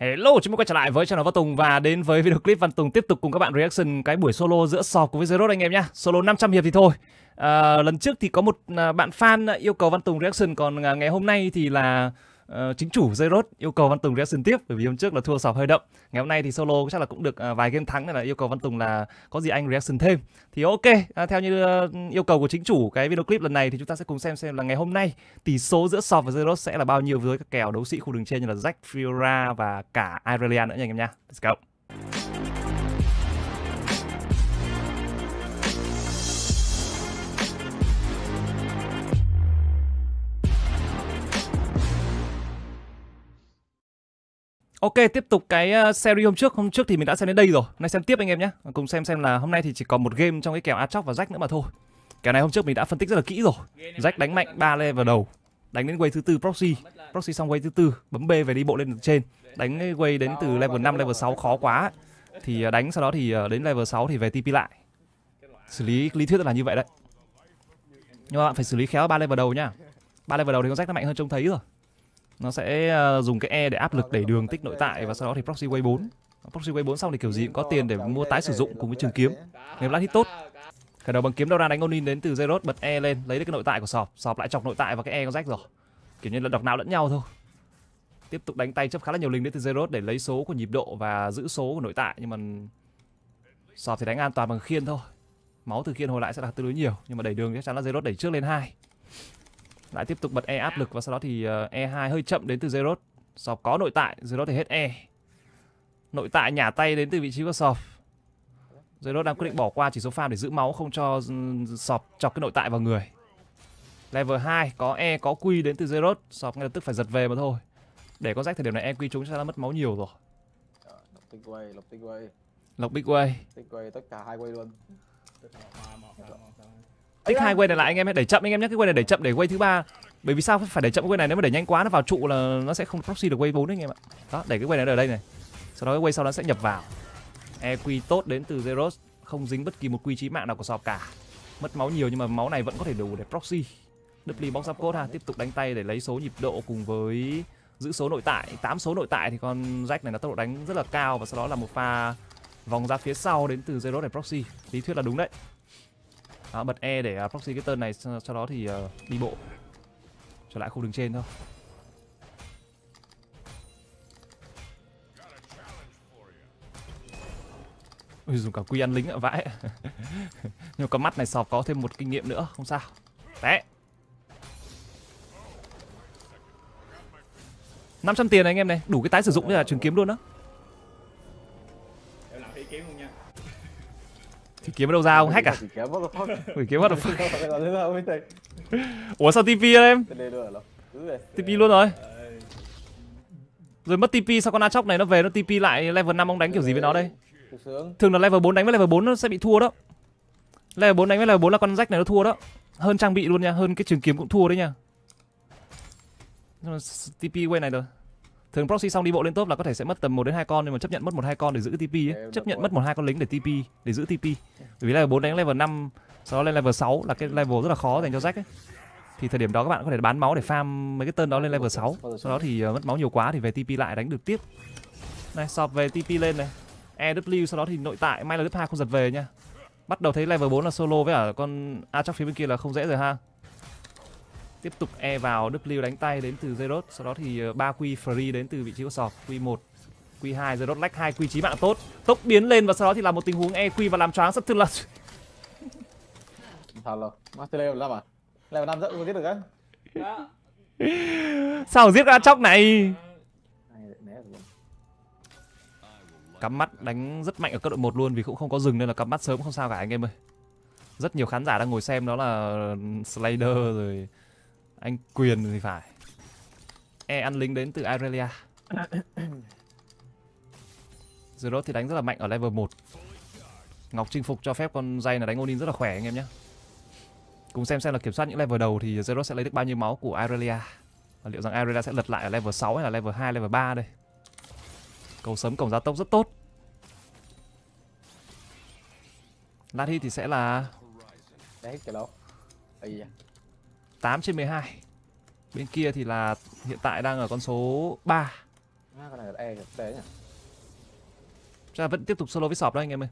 Hello, chúng mình quay trở lại với channel Văn Tùng và đến với video clip Văn Tùng tiếp tục cùng các bạn reaction cái buổi solo giữa Sọc cùng với Zerot anh em nhá. Solo 500 hiệp thì thôi. À, lần trước thì có một à, bạn fan yêu cầu Văn Tùng reaction còn à, ngày hôm nay thì là Ờ, chính chủ Zerot yêu cầu Văn Tùng reaction tiếp bởi vì hôm trước là thua sọc hơi đậm. Ngày hôm nay thì solo chắc là cũng được à, vài game thắng nên là yêu cầu Văn Tùng là có gì anh reaction thêm. Thì ok, à, theo như ờ, yêu cầu của chính chủ cái video clip lần này thì chúng ta sẽ cùng xem xem là ngày hôm nay tỷ số giữa sọc và Zerot sẽ là bao nhiêu với các kèo đấu sĩ khu đường trên như là Zach Fiora và cả Irelia nữa nha anh em nha. Let's go. Ok, tiếp tục cái ờ, series hôm trước. Hôm trước thì mình đã xem đến đây rồi. nay xem tiếp anh em nhé. Cùng xem xem là hôm nay thì chỉ còn một game trong cái kèo Atrox và Jack nữa mà thôi. Kèo này hôm trước mình đã phân tích rất là kỹ rồi. Jack đánh mạnh ba le vào đầu. Đánh đến quay thứ tư proxy. Proxy xong quay thứ tư, bấm B về đi bộ lên được trên. Đánh quay đến từ level 5 level 6 khó quá. Thì ờ, đánh sau đó thì ờ, đến level 6 thì về TP lại. Xử lý lý thuyết là như vậy đấy. Nhưng mà bạn phải xử lý khéo ba level đầu nhá. Ba level đầu thì con Jack nó mạnh hơn trông thấy rồi nó sẽ ờ, dùng cái E để áp lực đẩy đường tích nội tại và sau đó thì proxy way 4 proxy way 4 xong thì kiểu gì cũng có tiền để mua tái sử dụng cùng với trường kiếm nếu lát hit tốt khởi đầu bằng kiếm đâu ra đánh Onin đến từ Zerot bật E lên lấy được cái nội tại của sọp sọp lại chọc nội tại và cái E con rách rồi kiểu như là đọc não lẫn nhau thôi tiếp tục đánh tay chấp khá là nhiều linh đến từ Zerot để lấy số của nhịp độ và giữ số của nội tại nhưng mà sọp thì đánh an toàn bằng khiên thôi máu từ khiên hồi lại sẽ là tương đối nhiều nhưng mà đẩy đường chắc chắn là Zerot đẩy trước lên hai lại tiếp tục bật E áp dạ. lực và sau đó thì ờ, E2 hơi chậm đến từ Zerot Sọp có nội tại, Zerot thì hết E Nội tại nhả tay đến từ vị trí của Sọp Zerot đang quyết định bỏ qua chỉ số farm để giữ máu không cho ừ, Sọp chọc cái nội tại vào người Level 2 có E có Q đến từ Zerot Sọp ngay lập tức phải giật về mà thôi Để có rách thời điểm này E Q chúng sẽ mất máu nhiều rồi dạ, Lọc big way, lọc big way Lộc big way Big way tất cả hai way luôn Tích vâng. hai quay này lại anh em hãy đẩy chậm anh em nhé. Cái quay này đẩy chậm để quay thứ ba. Bởi vì sao phải đẩy chậm quay này nếu mà đẩy nhanh quá nó vào trụ là nó sẽ không proxy được quay 4 anh em ạ. Đó, đẩy cái quay này ở đây này. Sau đó cái quay sau nó sẽ nhập vào. EQ tốt đến từ Zeros, không dính bất kỳ một quy chí mạng nào của sọp cả. Mất máu nhiều nhưng mà máu này vẫn có thể đủ để proxy. Doubly box up code ha, tiếp tục đánh tay để lấy số nhịp độ cùng với giữ số nội tại. 8 số nội tại thì con Jack này nó tốc độ đánh rất là cao và sau đó là một pha vòng ra phía sau đến từ Zeros để proxy. Lý thuyết là đúng đấy đó, à, bật E để à, proxy cái tên này sau, sau đó thì uh, đi bộ trở lại khu đường trên thôi Ui, dùng cả quy ăn lính ạ vãi nhưng có mắt này sọp có thêm một kinh nghiệm nữa không sao té 500 tiền này anh em này đủ cái tái sử dụng với là trường kiếm luôn đó kiếm đâu ra không hack à? Quỷ kiếm what the fuck? Ủa sao TP em? TP luôn rồi. Rồi mất TP sao con A chóc này nó về nó TP lại level 5 ông đánh kiểu gì với nó đây? Thường là level 4 đánh với level 4 nó sẽ bị thua đó. Level 4 đánh với level 4 là con rách này nó thua đó. Hơn trang bị luôn nha, hơn cái trường kiếm cũng thua đấy nha. TP quay này rồi thường proxy xong đi bộ lên top là có thể sẽ mất tầm một đến hai con nhưng mà chấp nhận mất một hai con để giữ TP ấy. chấp nhận mất một hai con lính để TP để giữ TP bởi vì level bốn đánh level 5 sau đó lên level 6 là cái level rất là khó dành cho Jack ấy thì thời điểm đó các bạn có thể bán máu để farm mấy cái tên đó lên level 6 sau đó thì ờ, mất máu nhiều quá thì về TP lại đánh được tiếp này sọp về TP lên này EW sau đó thì nội tại may là lớp 2 không giật về nha bắt đầu thấy level 4 là solo với ở con A chắc phía bên kia là không dễ rồi ha tiếp tục E vào W đánh tay đến từ zero sau đó thì ờ, ba Q free đến từ vị trí của sọt Q1 Q2 zero lách hai Q chí mạng tốt tốc biến lên và sau đó thì là một tình huống e q và làm choáng rất thương là thật rồi Master level làm à level 5 rất giết được á sao giết ra chóc này cắm mắt đánh rất mạnh ở cấp độ 1 luôn vì cũng không có rừng nên là cắm mắt sớm không sao cả anh em ơi rất nhiều khán giả đang ngồi xem đó là Slider rồi anh quyền thì phải. E ăn lính đến từ Irelia. Zeros thì đánh rất là mạnh ở level 1. Ngọc chinh phục cho phép con dây này đánh Odin rất là khỏe anh em nhé. Cùng xem xem là kiểm soát những level đầu thì Zeros sẽ lấy được bao nhiêu máu của Irelia. Và liệu rằng Irelia sẽ lật lại ở level 6 hay là level 2, level 3 đây. Cầu sớm cổng gia tốc rất tốt. Lát thì sẽ là... Đấy, cái đó. 8 trên 12 Bên kia thì là hiện tại đang ở con số 3 À, con này là E kìa, nhỉ Chắc là vẫn tiếp tục solo với sọp đó anh em ơi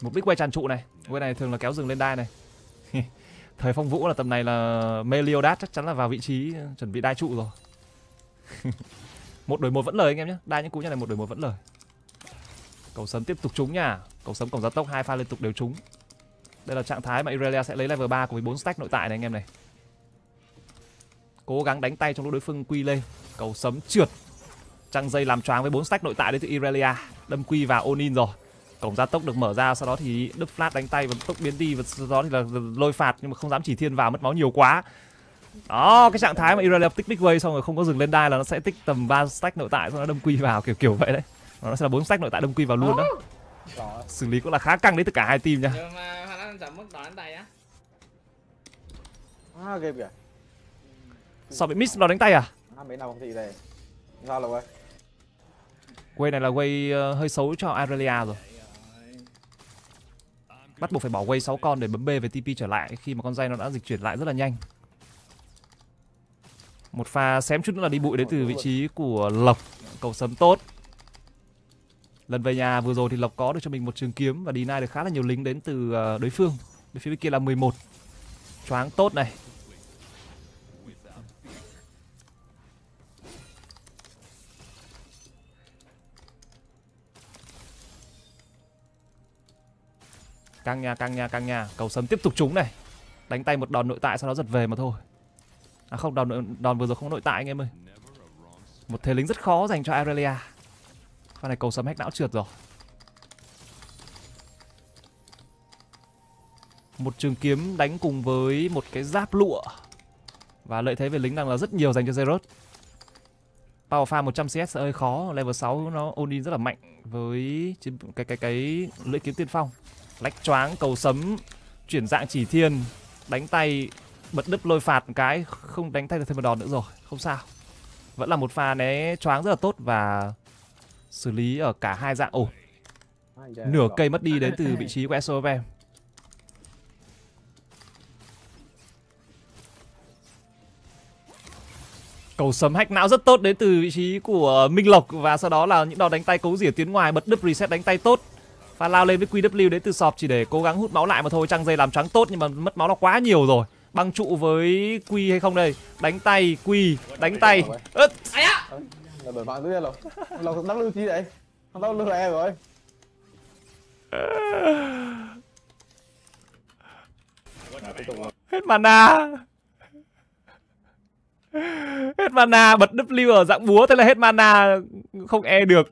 Một bích quay tràn trụ này Quay này thường là kéo rừng lên đai này Thời phong vũ là tầm này là Meliodas chắc chắn là vào vị trí ờ, chuẩn bị đai trụ rồi Một đổi một vẫn lời anh em nhé Đai những cú nhà này một đổi một vẫn lời Cầu sấm tiếp tục trúng nha Cầu sấm cổng giá tốc hai pha liên tục đều trúng đây là trạng thái mà Irelia sẽ lấy level 3 của 14 stack nội tại này anh em này. Cố gắng đánh tay trong lúc đối phương quy lên. Cầu sấm trượt. Trăng dây làm choáng với 4 stack nội tại đến từ Irelia. Đâm quy vào Onin rồi. Cổng gia tốc được mở ra, sau đó thì đứt flash đánh tay và tốc biến đi và sau đó thì là lôi phạt nhưng mà không dám chỉ thiên vào mất máu nhiều quá. Đó, cái trạng thái mà Irelia tích big way xong rồi không có dừng lên đai là nó sẽ tích tầm 3 stack nội tại xong nó đâm quy vào kiểu kiểu vậy đấy. Nó sẽ là bốn stack nội tại đâm quy vào luôn đó. Xử lý cũng là khá căng đấy từ cả hai team nha tầm mức đòn đánh tay á À game kìa Sao bị miss đòn đánh tay à? À mấy nào không thị này ra là quay Quay này là quay ờ, hơi xấu cho Aurelia rồi Bắt buộc phải bỏ quay 6 con để bấm B về TP trở lại Khi mà con dây nó đã dịch chuyển lại rất là nhanh Một pha xém chút nữa là đi bụi đến từ vị trí của Lộc Cầu sấm tốt lần về nhà vừa rồi thì lộc có được cho mình một trường kiếm và đi nay được khá là nhiều lính đến từ ờ, đối phương bên phía bên kia là 11 choáng tốt này căng nhà căng nhà căng nhà cầu sấm tiếp tục trúng này đánh tay một đòn nội tại sau đó giật về mà thôi à không đòn đòn vừa rồi không nội tại anh em ơi một thế lính rất khó dành cho Aurelia con này cầu sấm hack não trượt rồi Một trường kiếm đánh cùng với một cái giáp lụa Và lợi thế về lính đang là rất nhiều dành cho Zerot Power farm 100 CS hơi khó Level 6 nó Odin rất là mạnh Với cái cái cái, cái lưỡi kiếm tiên phong Lách choáng, cầu sấm Chuyển dạng chỉ thiên Đánh tay bật đứt lôi phạt một cái Không đánh tay được thêm một đòn nữa rồi Không sao Vẫn là một pha né choáng rất là tốt Và xử lý ở cả hai dạng ổ nửa cây mất đi đến từ vị trí của SOV cầu sấm hack não rất tốt đến từ vị trí của Minh Lộc và sau đó là những đòn đánh tay cấu rỉa tiến ngoài bật đứt reset đánh tay tốt và lao lên với QW đến từ sọp chỉ để cố gắng hút máu lại mà thôi trăng dây làm trắng tốt nhưng mà mất máu nó quá nhiều rồi băng trụ với Q hay không đây đánh tay Q đánh tay ừ là đổi bạn dưới rồi, lộc đang lưu chi đấy thằng lưu lừa em rồi hết mana hết mana bật W ở dạng búa thế là hết mana không e được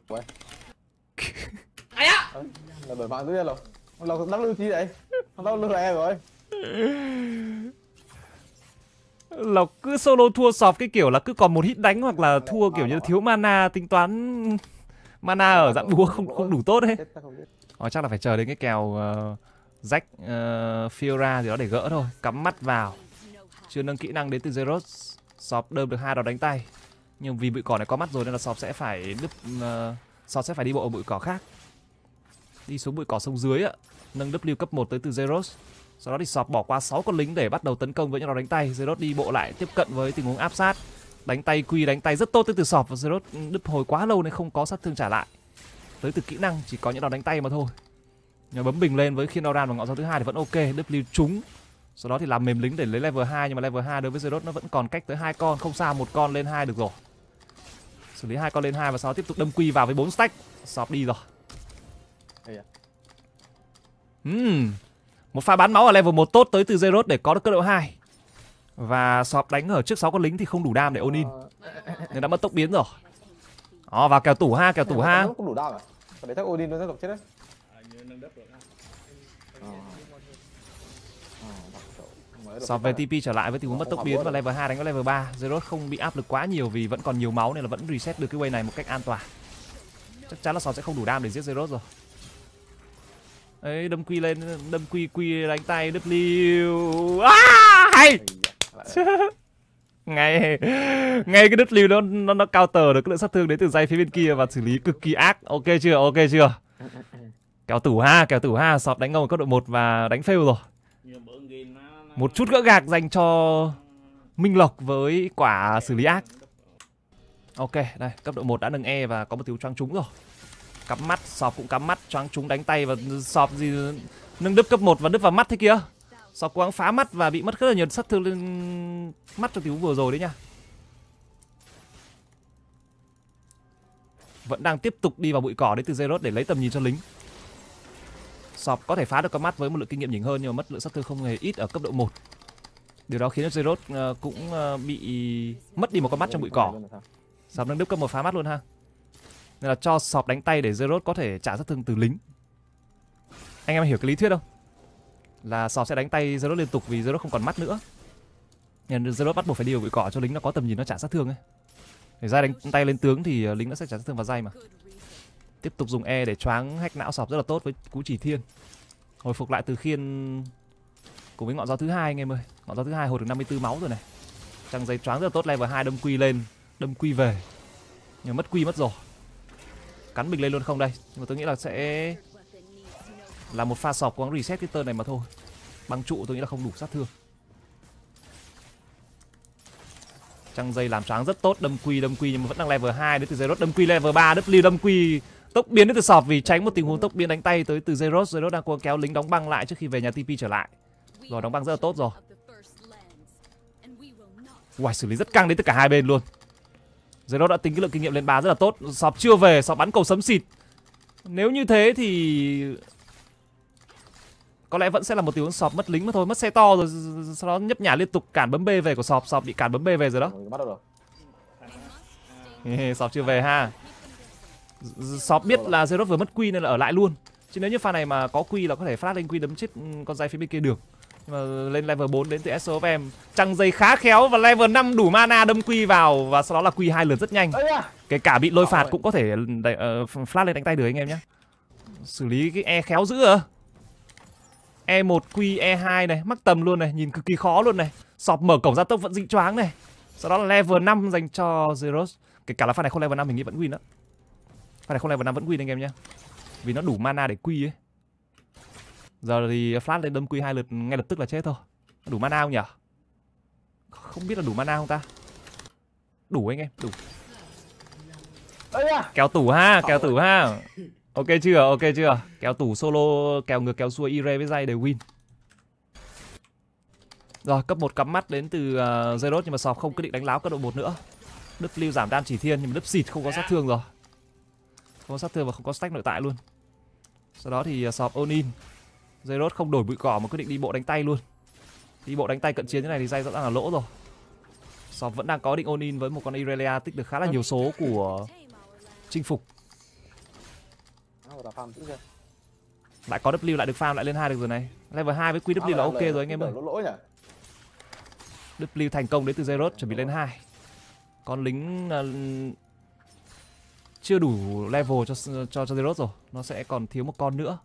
ai á ờ, là đổi bạn dưới rồi, lộc đang lưu chi đấy thằng lưu lừa em rồi Lộc cứ solo thua sọp cái kiểu là cứ còn một hit đánh hoặc là thua kiểu như thiếu mana tính toán mana ở dạng búa không không đủ tốt ấy. Ờ, chắc là phải chờ đến cái kèo uh, rách uh, Fiora gì đó để gỡ thôi. Cắm mắt vào. Chưa nâng kỹ năng đến từ Zeros. Sọp đơm được hai đòn đánh tay. Nhưng vì bụi cỏ này có mắt rồi nên là sọp sẽ phải đứt uh, sọp sẽ phải đi bộ ở bụi cỏ khác. Đi xuống bụi cỏ sông dưới ạ. Nâng W cấp 1 tới từ Zeros. Sau đó thì sọp bỏ qua 6 con lính để bắt đầu tấn công với những đòn đánh tay. Zerot đi bộ lại tiếp cận với tình huống áp sát. Đánh tay quy đánh tay rất tốt tới từ sọp và Zerot ừ, đứt hồi quá lâu nên không có sát thương trả lại. Tới từ kỹ năng chỉ có những đòn đánh tay mà thôi. Nhờ bấm bình lên với khiên đao đan và ngọn gió thứ hai thì vẫn ok, W trúng. Sau đó thì làm mềm lính để lấy level 2 nhưng mà level 2 đối với Zerot nó vẫn còn cách tới hai con, không xa một con lên hai được rồi. Xử lý hai con lên hai và sau đó tiếp tục đâm quy vào với bốn stack. Sọp đi rồi. Ừ. Uhm. Một pha bán máu ở level 1 tốt tới từ Zeros để có được cấp độ 2. Và sọp đánh ở trước 6 con lính thì không đủ đam để Onin. Nên đã mất tốc biến rồi. Oh vào kèo tủ ha, kèo tủ ha. Không đủ đam à? Còn chắc Odin nó sẽ gặp chết đấy. Ờ. Sọp về TP trở lại với tình huống mất tốc biến và level 2 đánh với level 3. Zeros không bị áp lực quá nhiều vì vẫn còn nhiều máu nên là vẫn reset được cái way này một cách an toàn. Chắc chắn là sọp sẽ không đủ đam để giết Zeros rồi. Đấy, đâm quy lên, đâm quy quy đánh tay W. À, hay. ngay ngay cái W nó nó nó cao tờ được cái lượng sát thương đến từ dây phía bên kia và xử lý cực kỳ ác. Ok chưa? Ok chưa? Kéo tủ ha, kéo tủ ha, sọt đánh ngông cấp độ 1 và đánh fail rồi. Một chút gỡ gạc dành cho Minh Lộc với quả xử lý ác. Ok, đây, cấp độ 1 đã nâng E và có một tiểu trang trúng rồi. Cắm mắt, sọp cũng cắm mắt, choáng chúng đánh tay và sọp gì nâng đứt cấp 1 và đứt vào mắt thế kia. Sọp cố gắng phá mắt và bị mất rất là nhiều sát thương lên mắt trong tình huống vừa rồi đấy nha. Vẫn đang tiếp tục đi vào bụi cỏ đấy từ Zerot để lấy tầm nhìn cho lính. Sọp có thể phá được con mắt với một lượng kinh nghiệm nhỉnh hơn nhưng mà mất lượng sát thương không hề ít ở cấp độ 1. Điều đó khiến Zerot ờ, cũng ờ, bị mất đi một con mắt trong bụi cỏ. Sọp nâng đứt cấp một phá mắt luôn ha. Nên là cho sọp đánh tay để Zeroth có thể trả sát thương từ lính Anh em hiểu cái lý thuyết không? Là sọp sẽ đánh tay Zeroth liên tục vì Zeroth không còn mắt nữa Nên Zeroth bắt buộc phải điều bụi cỏ cho lính nó có tầm nhìn nó trả sát thương ấy Để ra đánh tay lên tướng thì ờ, lính nó sẽ trả sát thương vào dây mà Tiếp tục dùng E để choáng hách não sọp rất là tốt với cú chỉ thiên Hồi phục lại từ khiên cùng với ngọn gió thứ hai anh em ơi ngọn gió thứ hai hồi được 54 máu rồi này trăng giấy choáng rất là tốt level hai đâm quy lên đâm quy về nhưng mất quy mất rồi cắn mình lên luôn không đây nhưng mà tôi nghĩ là sẽ là một pha sọp quáng reset cái tơ này mà thôi băng trụ tôi nghĩ là không đủ sát thương trăng dây làm sáng rất tốt đâm quy đâm quy nhưng mà vẫn đang level 2 đến từ zerot đâm quy level 3 w đâm quy tốc biến đến từ sọp vì tránh một tình huống tốc biến đánh tay tới từ zerot zerot đang cố kéo lính đóng băng lại trước khi về nhà tp trở lại rồi đóng băng rất là tốt rồi Uầy, xử lý rất căng đến từ cả hai bên luôn dưới đó đã tính cái lượng kinh nghiệm lên bán rất là tốt Sọp chưa về, sọp bắn cầu sấm xịt Nếu như thế thì Có lẽ vẫn sẽ là một tiếng sọp mất lính mà thôi Mất xe to rồi Sau đó nhấp nhả liên tục cản bấm B về của sọp Sọp bị cản bấm B về rồi đó Sọp chưa về ha Sọp biết là Zerot vừa mất quy nên là ở lại luôn Chứ nếu như pha này mà có quy là có thể phát lên quy đấm chết con dây phía bên kia được nhưng mà lên level 4 đến từ SO em trăng dây khá khéo và level 5 đủ mana đâm quy vào và sau đó là quy hai lượt rất nhanh kể cả bị lôi phạt cũng có thể đẩy, uh, ờ, flash lên đánh tay được anh em nhé xử lý cái e khéo dữ à E1 Q E2 này mắc tầm luôn này nhìn cực kỳ khó luôn này sọp mở cổng ra tốc vẫn dính choáng này sau đó là level 5 dành cho Zeros kể cả là pha này không level 5 mình nghĩ vẫn win đó pha này không level 5 vẫn win anh em nhé vì nó đủ mana để quy ấy Giờ thì flash lên đâm quy hai lượt ngay lập tức là chết thôi. Đủ mana không nhỉ? Không biết là đủ mana không ta? Đủ anh em, đủ. Kéo tủ ha, kéo tủ ha. Ok chưa? Ok chưa? Kéo tủ solo, kéo ngược kéo xuôi Ire với dây để win. Rồi, cấp 1 cắm mắt đến từ uh, ờ, Zeros nhưng mà Sọc không quyết định đánh láo cấp độ 1 nữa. Đức lưu giảm đan chỉ thiên nhưng mà Đức xịt không có sát thương rồi. Không có sát thương và không có stack nội tại luôn. Sau đó thì uh, ờ, Sọc ôn in Zerot không đổi bụi cỏ mà quyết định đi bộ đánh tay luôn Đi bộ đánh tay cận chiến thế này thì dây rõ ràng là lỗ rồi Sop vẫn đang có định ôn in với một con Irelia tích được khá là nhiều số của chinh phục lại có W lại được farm lại lên hai được rồi này level 2 với QW là ok rồi anh em ơi W thành công đến từ Zerot chuẩn bị lên hai con lính à, chưa đủ level cho cho cho Zerot rồi nó sẽ còn thiếu một con nữa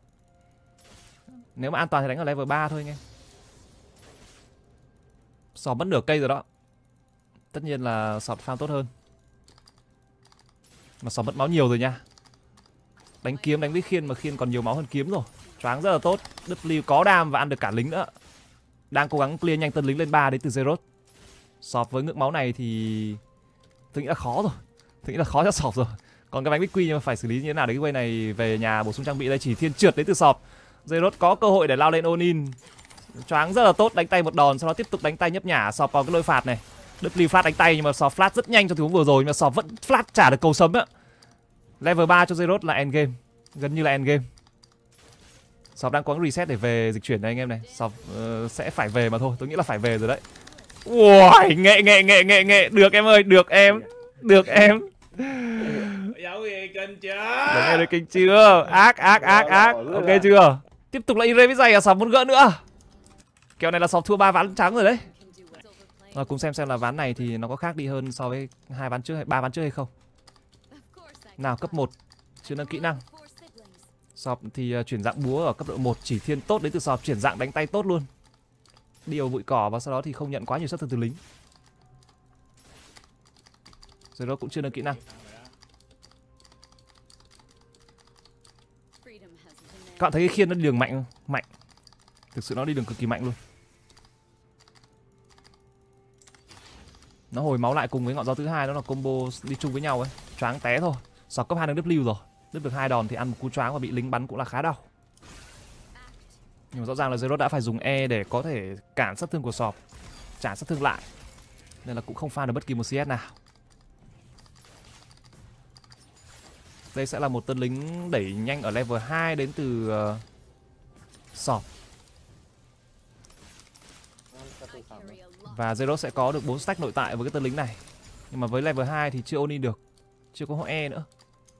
nếu mà an toàn thì đánh ở level 3 thôi anh em Sọt mất nửa cây rồi đó Tất nhiên là sọt farm tốt hơn Mà sọt mất máu nhiều rồi nha Đánh kiếm đánh với khiên mà khiên còn nhiều máu hơn kiếm rồi Choáng rất là tốt W có đam và ăn được cả lính nữa Đang cố gắng clear nhanh tân lính lên 3 đến từ Zeroth Sọt với ngưỡng máu này thì Tôi nghĩ là khó rồi Tôi nghĩ là khó cho sọt rồi còn cái bánh bích quy nhưng mà phải xử lý như thế nào để cái quay này về nhà bổ sung trang bị đây chỉ thiên trượt đến từ sọt. Zerot có cơ hội để lao lên Onin Choáng rất là tốt đánh tay một đòn Sau đó tiếp tục đánh tay nhấp nhả Sọp vào cái lôi phạt này Đức Ly flat đánh tay nhưng mà Sọp flat rất nhanh cho thứ vừa rồi Nhưng mà Sọp vẫn flat trả được cầu sấm á Level 3 cho Zerot là game, Gần như là end game, Sọp đang có reset để về dịch chuyển này anh em này Sọp uh, sẽ phải về mà thôi Tôi nghĩ là phải về rồi đấy Uầy, nghệ nghệ nghệ nghệ nghệ Được em ơi, được em Được em Giấu gì kinh chưa Đúng rồi, kinh chưa Ác, ác, ác, ác Ok chưa Tiếp tục là Ire với giày à, sọc muốn gỡ nữa. Kèo này là sọc thua ba ván trắng rồi đấy. Rồi cùng xem xem là ván này thì nó có khác đi hơn so với hai ván trước hay ba ván trước hay không. Nào cấp 1 chưa nâng kỹ năng. Sọp thì uh, chuyển dạng búa ở cấp độ 1 chỉ thiên tốt đến từ sọp chuyển dạng đánh tay tốt luôn. Điều bụi cỏ và sau đó thì không nhận quá nhiều sát thương từ lính. Rồi đó cũng chưa nâng kỹ năng. Các bạn thấy cái khiên nó đi đường mạnh không? Mạnh. Thực sự nó đi đường cực kỳ mạnh luôn. Nó hồi máu lại cùng với ngọn gió thứ hai đó là combo đi chung với nhau ấy. Choáng té thôi. Sọ cấp 2 được W rồi. Đứt được hai đòn thì ăn một cú choáng và bị lính bắn cũng là khá đau. Nhưng mà rõ ràng là Zerot đã phải dùng E để có thể cản sát thương của Sọp Trả sát thương lại Nên là cũng không pha được bất kỳ một CS nào Đây sẽ là một tân lính đẩy nhanh ở level 2 đến từ uh, ờ, Sọp. Và Zeros sẽ có được 4 stack nội tại với cái tân lính này. Nhưng mà với level 2 thì chưa Oni được. Chưa có hộ E nữa.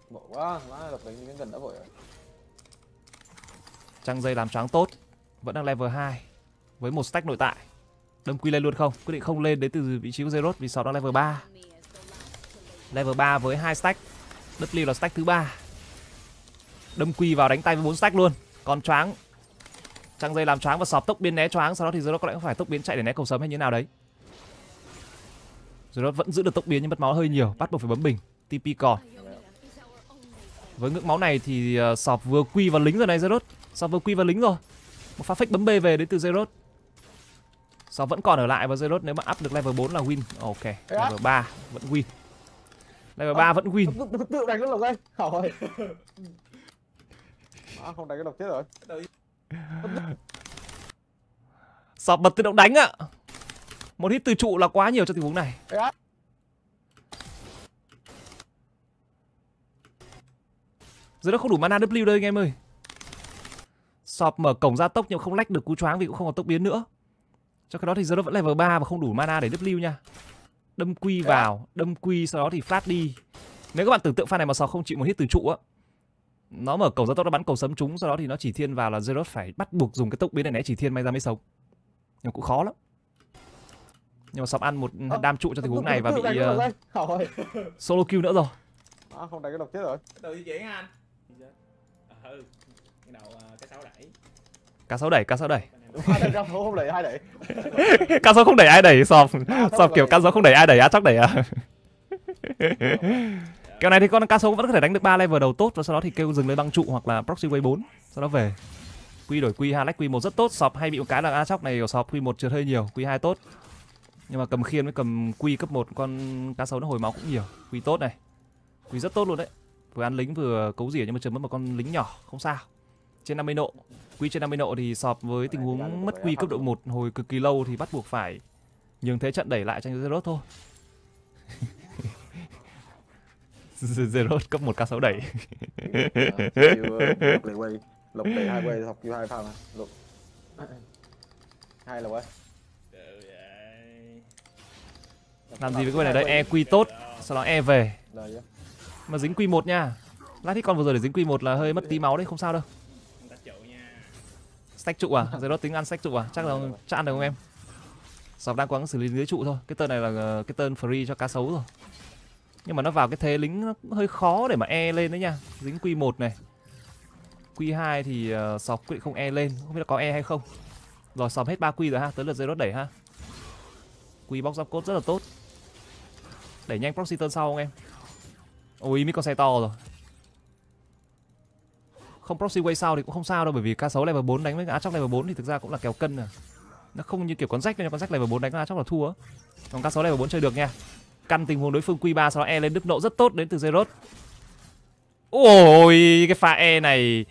Bộ quá, má gặp lính gần đã vội rồi. Trăng dây làm choáng tốt. Vẫn đang level 2 với một stack nội tại. Đâm quy lên luôn không? Quyết định không lên đến từ vị trí của Zeros vì sau đó level 3. Level 3 với hai stack Đất lưu là stack thứ ba Đâm quy vào đánh tay với bốn stack luôn Còn choáng Trăng dây làm choáng và sọp tốc biến né choáng Sau đó thì Zerot có lẽ phải tốc biến chạy để né cầu sớm hay như thế nào đấy Zerot vẫn giữ được tốc biến nhưng mất máu hơi nhiều Bắt buộc phải bấm bình TP còn Với ngưỡng máu này thì ờ, sọp vừa quy vào lính rồi này Zerot Sọp vừa quy vào lính rồi Một pha fake bấm B về đến từ Zerot Sọp vẫn còn ở lại và Zerot nếu mà up được level 4 là win Ok level 3 vẫn win Level à, 3 vẫn win. Tự, đánh cái lộc đây. Hỏi. à, không đánh cái lộc chết rồi. Sọp bật tự động đánh ạ. À. Một hit từ trụ là quá nhiều cho tình huống này. Dưới đó không đủ mana W đâu anh em ơi. Sọp mở cổng ra tốc nhưng không lách được cú choáng vì cũng không có tốc biến nữa. Cho cái đó thì giờ nó vẫn level 3 và không đủ mana để W nha đâm quy vào đâm quy sau đó thì flash đi nếu các bạn tưởng tượng pha này mà sò không chịu một hit từ trụ á nó mở cầu ra tốc nó bắn cầu sấm trúng sau đó thì nó chỉ thiên vào là Zeros phải bắt buộc dùng cái tốc biến để né chỉ thiên may ra mới sống nhưng cũng khó lắm nhưng mà sọc ăn một à, đam trụ cho tình huống này và bị uh, solo kill nữa rồi à, không đánh cái độc chết rồi từ di chuyển anh ừ cái đầu cá sáu đẩy cá sáu đẩy cá sáu đẩy Cazzo không đẩy ai đẩy Cazzo không đẩy ai đẩy Sọp Sọp kiểu Cazzo không đẩy ai đẩy á chắc đẩy à Kiểu này thì con Cazzo vẫn có thể đánh được 3 level đầu tốt Và sau đó thì kêu dừng lấy băng trụ hoặc là proxy way 4 Sau đó về Quy đổi quy Halax quy một rất tốt Sọp hay bị một cái là à, chóc này của Sọp quy một trượt hơi nhiều Quy hai tốt Nhưng mà cầm khiên với cầm quy cấp 1 Con sấu nó hồi máu cũng nhiều Quy tốt này Quy rất tốt luôn đấy Vừa ăn lính vừa cấu rỉa nhưng mà trừ mất một con lính nhỏ Không sao Trên 50 nộ Quy trên 50 độ thì sọp với tình huống mất quy cấp độ 1 hồi cực kỳ lâu thì bắt buộc phải nhường thế trận đẩy lại cho Zerot thôi. Zerot cấp 1 k 6 đẩy. Lục đẩy hai quay học hai phòng Lục. Hai là quay. Làm gì với cái này đây? E quy tốt, sau đó E về. Mà dính quy 1 nha. Lát thì con vừa rồi để dính quy 1 là hơi mất tí máu đấy, không sao đâu stack trụ à rồi đó tính ăn stack trụ à chắc là chắc ăn được không em sọc đang quăng xử lý dưới trụ thôi cái tên này là ờ, cái tên free cho cá sấu rồi nhưng mà nó vào cái thế lính nó hơi khó để mà e lên đấy nha dính q 1 này q 2 thì uh, sọc quyết không e lên không biết là có e hay không rồi sọc hết ba q rồi ha tới lượt dây đẩy ha q bóc giáp cốt rất là tốt đẩy nhanh proxy turn sau không em ôi mít con xe to rồi không proxy way sau thì cũng không sao đâu bởi vì ca sấu level 4 đánh với cá chóc level 4 thì thực ra cũng là kéo cân à nó không như kiểu con rách nên con rách level 4 đánh cá chóc là thua còn ca sấu level 4 chơi được nha căn tình huống đối phương q3 sau đó e lên đức nộ rất tốt đến từ zerot ôi cái pha e này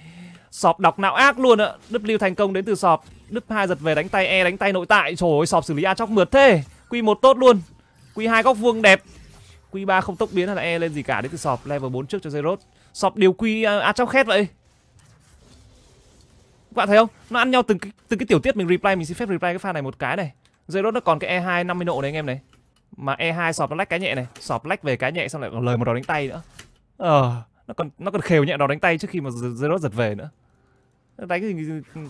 sọp đọc não ác luôn ạ đức lưu thành công đến từ sọp đức hai giật về đánh tay e đánh tay nội tại trời ơi sọp xử lý a chóc mượt thế q 1 tốt luôn q 2 góc vuông đẹp q 3 không tốc biến hay là e lên gì cả đến từ sọp level 4 trước cho zerot sọp điều q a chóc khét vậy các bạn thấy không nó ăn nhau từng cái, từng cái tiểu tiết mình replay mình xin phép replay cái pha này một cái này dây đốt nó còn cái e 2 50 độ này anh em này mà e 2 sọp nó lách cái nhẹ này sọp lách về cái nhẹ xong lại còn lời một đòn đánh tay nữa ờ nó còn nó còn khều nhẹ đòn đánh tay trước khi mà dây đốt giật về nữa đánh cái,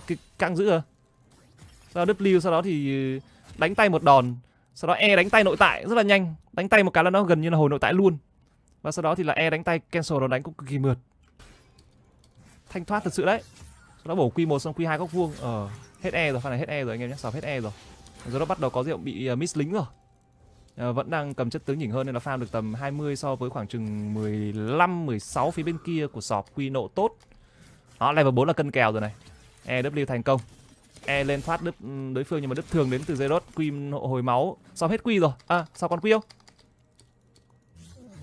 cái, căng dữ à sau W sau đó thì đánh tay một đòn sau đó E đánh tay nội tại rất là nhanh đánh tay một cái là nó gần như là hồi nội tại luôn và sau đó thì là E đánh tay cancel nó đánh cũng cực kỳ mượt thanh thoát thật sự đấy nó bổ quy 1 xong quy 2 góc vuông ờ hết e rồi pha này hết e rồi anh em nhé sập hết e rồi rồi nó bắt đầu có rượu bị uh, miss lính rồi À, vẫn đang cầm chất tướng nhỉnh hơn nên là farm được tầm 20 so với khoảng chừng 15 16 phía bên kia của sọp quy nộ tốt. Đó level 4 là cân kèo rồi này. EW thành công. E lên phát đứt ừ, đối phương nhưng mà đứt thường đến từ Zerot, quy nộ hồi máu. Xong hết quy rồi. À sao còn quy không?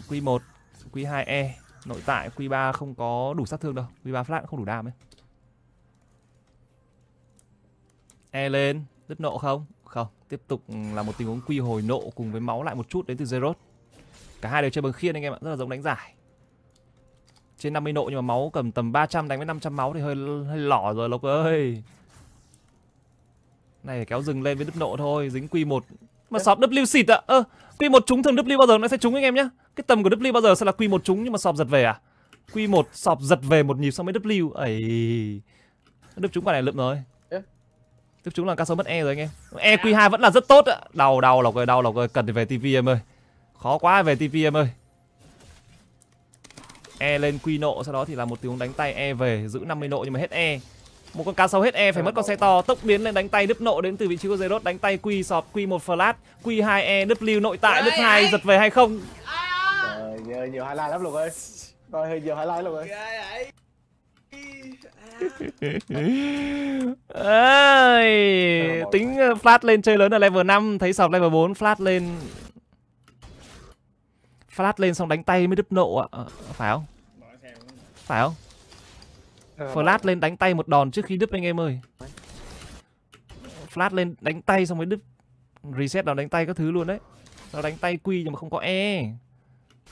Quy 1, quy 2 E, nội tại quy 3 không có đủ sát thương đâu. Quy 3 flat không đủ đam ấy. E lên, đứt nộ không? Không, tiếp tục là một tình huống quy hồi nộ cùng với máu lại một chút đến từ Zerot. Cả hai đều chơi bằng khiên anh em ạ, rất là giống đánh giải. Trên 50 nộ nhưng mà máu cầm tầm 300 đánh với 500 máu thì hơi hơi lỏ rồi Lộc ơi. Này kéo rừng lên với đứt nộ thôi, dính quy một mà dạ. sọp W xịt ạ. À? Ơ, ờ, q trúng thường W bao giờ nó sẽ trúng anh em nhá. Cái tầm của W bao giờ sẽ là quy một trúng nhưng mà sọp giật về à? Quy một sọp giật về một nhịp xong mới W. Ấy. đứt trúng quả này lượm rồi tiếp chúng là ca sấu mất e rồi anh em e q 2 vẫn là rất tốt ạ đau đau lộc rồi đau lộc rồi cần về tv em ơi khó quá về tv em ơi e lên quy nộ sau đó thì là một tiếng đánh tay e về giữ 50 nộ nhưng mà hết e một con cá sấu hết e phải mất con xe to tốc biến lên đánh tay đứt nộ đến từ vị trí của Zerot đánh tay quy sọt quy một flash q 2 e đứt lưu nội tại đứt hai giật về hay không trời ơi nhiều highlight lắm luôn ơi coi hơi nhiều hai highlight luôn ơi Ây, tính ờ, flat lên chơi lớn ở level 5 Thấy sọc level 4 flat lên Flat lên xong đánh tay mới đứt nộ ạ à, Phải không? Phải không? Ờ, flat lên đánh tay một đòn trước khi đứt anh em ơi Flat lên đánh tay xong mới đứt Reset đòn đánh tay các thứ luôn đấy Nó đánh tay quy nhưng mà không có E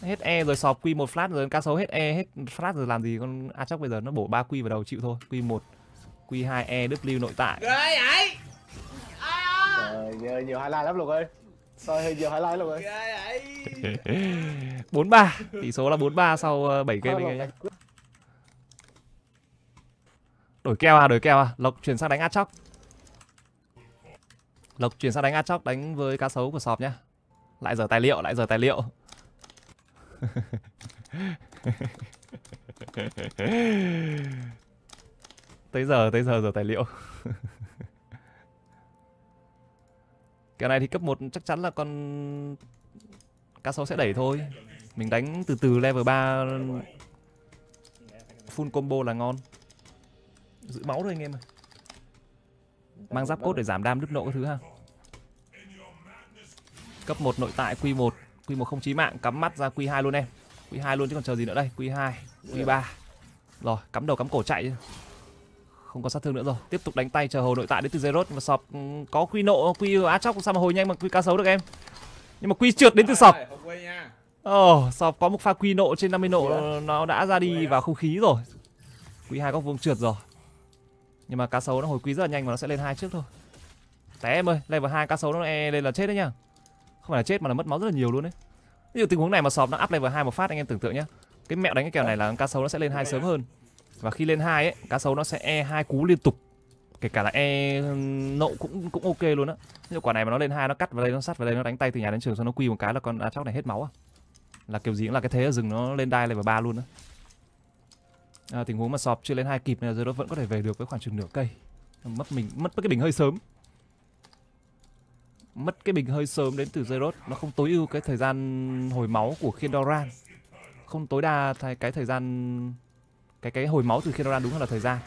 hết e rồi sọp q một flat rồi cá sấu hết e hết flat rồi làm gì con a chắc bây giờ nó bổ 3 q vào đầu chịu thôi q 1 q 2 e w nội tại ghê vậy à? trời nhiều highlight lắm lục ơi Sorry, hơi nhiều highlight lục ơi bốn ba tỷ số là bốn ba sau 7 game anh đổi keo à đổi keo à lộc chuyển sang đánh a chóc lộc chuyển sang đánh a chóc đánh với cá sấu của sọp nhá lại giờ tài liệu lại giờ tài liệu tới giờ tới giờ giờ tài liệu cái này thì cấp 1 chắc chắn là con K6 sẽ đẩy thôi Mình đánh từ từ level 3 Full combo là ngon Giữ máu thôi anh em ơi Mang giáp cốt để giảm đam đứt nộ cái thứ ha Cấp 1 nội tại Q1 Q1 không chí mạng, cắm mắt ra Q2 luôn em. Q2 luôn chứ còn chờ gì nữa đây, Q2, Q3. Rồi, cắm đầu cắm cổ chạy chứ. Không có sát thương nữa rồi. Tiếp tục đánh tay chờ hồi nội tại đến từ Zerot và sọp ừ, có Q nộ, Q á chóc sao mà hồi nhanh mà Q cá sấu được em. Nhưng mà Q trượt đến từ sọp. Ồ, oh, sọp có một pha Q nộ trên 50 nộ nó đã ra đi vào không khí rồi. Q2 góc vuông trượt rồi. Nhưng mà cá sấu nó hồi Q rất là nhanh mà nó sẽ lên hai trước thôi. Té em ơi, level 2 cá sấu nó e lên là chết đấy nhá không phải là chết mà là mất máu rất là nhiều luôn đấy ví dụ tình huống này mà sọp nó up level hai một phát anh em tưởng tượng nhá cái mẹo đánh cái kèo này là cá sấu nó sẽ lên hai sớm hơn và khi lên hai ấy cá sấu nó sẽ e hai cú liên tục kể cả là e nộ cũng cũng ok luôn á ví dụ quả này mà nó lên hai nó cắt vào đây nó sắt vào đây nó đánh tay từ nhà đến trường xong nó quy một cái là con đá chóc này hết máu à là kiểu gì cũng là cái thế ở rừng nó lên đai level ba luôn á à, tình huống mà sọp chưa lên hai kịp này rồi nó vẫn có thể về được với khoảng chừng nửa cây mất mình mất cái bình hơi sớm mất cái bình hơi sớm đến từ Zerot nó không tối ưu cái thời gian hồi máu của Kindoran không tối đa thay cái thời gian cái cái hồi máu từ Kindoran đúng hơn là thời gian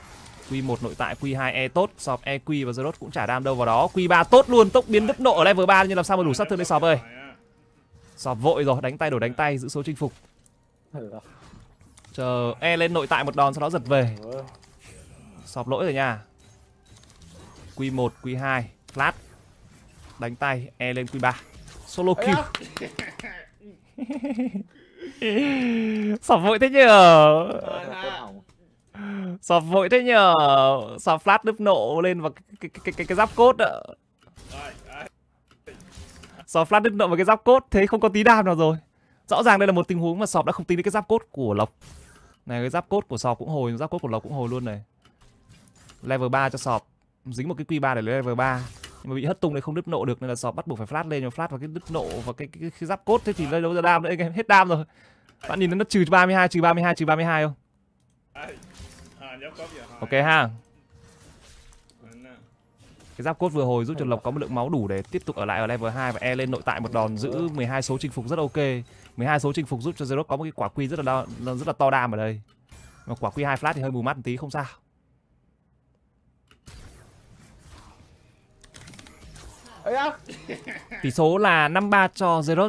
Q1 nội tại Q2 E tốt sọp EQ và Zerot cũng chả đam đâu vào đó Q3 tốt luôn tốc biến đứt nộ ở level 3 nhưng làm sao mà đủ sát thương đấy sọp ơi sọp vội rồi đánh tay đổi đánh tay giữ số chinh phục chờ E lên nội tại một đòn sau đó giật về sọp lỗi rồi nha Q1 Q2 flat đánh tay e lên q 3 solo kill sọp vội thế nhở, sọp vội thế nhở, sọp flat đứt nộ lên vào cái cái cái cái giáp cốt ạ sọp flat đứt nộ vào cái giáp cốt thế không có tí đam nào rồi rõ ràng đây là một tình huống mà sọp đã không tính đến cái giáp cốt của lộc này cái giáp cốt của sọp cũng hồi giáp cốt của lộc cũng hồi luôn này level 3 cho sọp dính một cái q 3 để lấy level 3 nhưng mà bị hất tung này không đứt nộ được nên là sọp bắt buộc phải flash lên nhưng mà flash vào cái đứt nộ và cái, cái, cái, cái giáp cốt thế thì lấy đâu ra đam nữa anh em hết đam rồi bạn nhìn nó trừ 32 trừ 32 trừ 32 không ok ha cái giáp cốt vừa hồi giúp cho Lộc có một lượng máu đủ để tiếp tục ở lại ở level 2 và E lên nội tại một đòn giữ 12 số chinh phục rất ok. 12 số chinh phục giúp cho Zerot có một cái quả quy rất là đo, rất là to đam ở đây. Mà quả quy hai flash thì hơi mù mắt một tí không sao. Tỷ số là 5-3 cho Zerot.